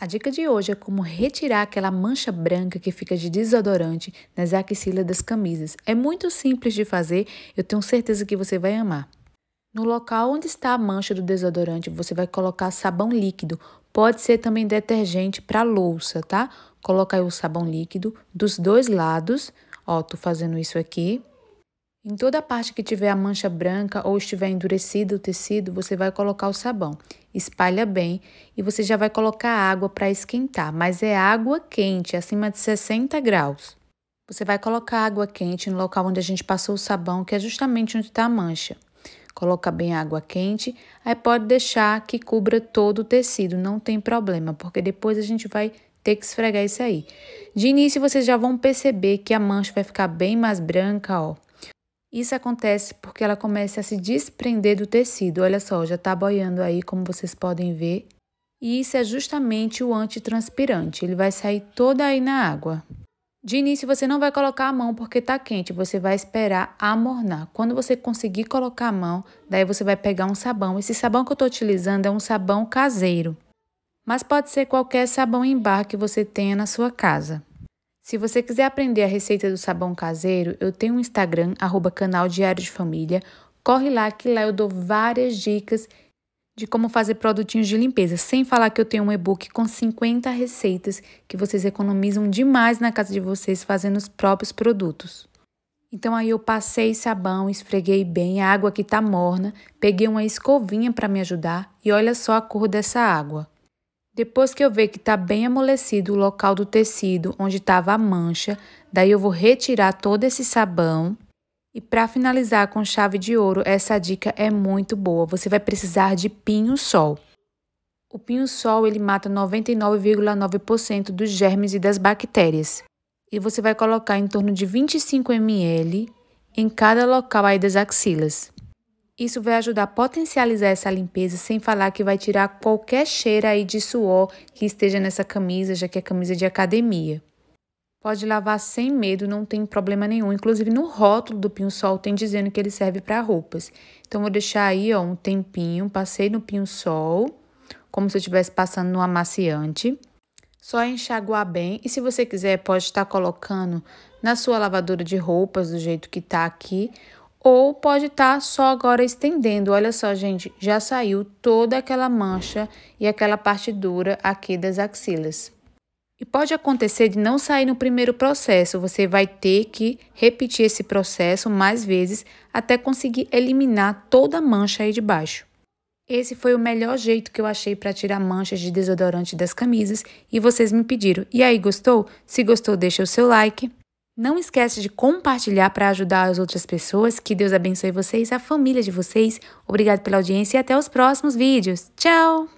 A dica de hoje é como retirar aquela mancha branca que fica de desodorante nas axilas das camisas. É muito simples de fazer, eu tenho certeza que você vai amar. No local onde está a mancha do desodorante, você vai colocar sabão líquido. Pode ser também detergente para louça, tá? Coloca aí o sabão líquido dos dois lados. Ó, tô fazendo isso aqui. Em toda a parte que tiver a mancha branca ou estiver endurecido o tecido, você vai colocar o sabão. Espalha bem e você já vai colocar água para esquentar, mas é água quente, acima de 60 graus. Você vai colocar água quente no local onde a gente passou o sabão, que é justamente onde está a mancha. Coloca bem a água quente, aí pode deixar que cubra todo o tecido, não tem problema, porque depois a gente vai ter que esfregar isso aí. De início, vocês já vão perceber que a mancha vai ficar bem mais branca, ó. Isso acontece porque ela começa a se desprender do tecido. Olha só, já está boiando aí, como vocês podem ver. E isso é justamente o antitranspirante. Ele vai sair toda aí na água. De início, você não vai colocar a mão porque está quente. Você vai esperar amornar. Quando você conseguir colocar a mão, daí você vai pegar um sabão. Esse sabão que eu estou utilizando é um sabão caseiro. Mas pode ser qualquer sabão em barra que você tenha na sua casa. Se você quiser aprender a receita do sabão caseiro, eu tenho um Instagram, arroba canal Diário de Família. Corre lá que lá eu dou várias dicas de como fazer produtinhos de limpeza. Sem falar que eu tenho um e-book com 50 receitas que vocês economizam demais na casa de vocês fazendo os próprios produtos. Então aí eu passei sabão, esfreguei bem, a água que tá morna, peguei uma escovinha para me ajudar e olha só a cor dessa água. Depois que eu ver que está bem amolecido o local do tecido onde estava a mancha, daí eu vou retirar todo esse sabão. E para finalizar com chave de ouro, essa dica é muito boa. Você vai precisar de pinho-sol. O pinho-sol ele mata 99,9% dos germes e das bactérias. E você vai colocar em torno de 25 ml em cada local aí das axilas. Isso vai ajudar a potencializar essa limpeza, sem falar que vai tirar qualquer cheiro aí de suor que esteja nessa camisa, já que é camisa de academia. Pode lavar sem medo, não tem problema nenhum. Inclusive no rótulo do pinho-sol tem dizendo que ele serve para roupas. Então vou deixar aí ó, um tempinho, passei no pinho-sol, como se eu estivesse passando no amaciante. Só enxaguar bem e se você quiser pode estar colocando na sua lavadora de roupas do jeito que tá aqui ou pode estar tá só agora estendendo. Olha só, gente, já saiu toda aquela mancha e aquela parte dura aqui das axilas. E pode acontecer de não sair no primeiro processo, você vai ter que repetir esse processo mais vezes até conseguir eliminar toda a mancha aí de baixo. Esse foi o melhor jeito que eu achei para tirar manchas de desodorante das camisas e vocês me pediram. E aí, gostou? Se gostou, deixa o seu like. Não esquece de compartilhar para ajudar as outras pessoas. Que Deus abençoe vocês, a família de vocês. Obrigado pela audiência e até os próximos vídeos. Tchau!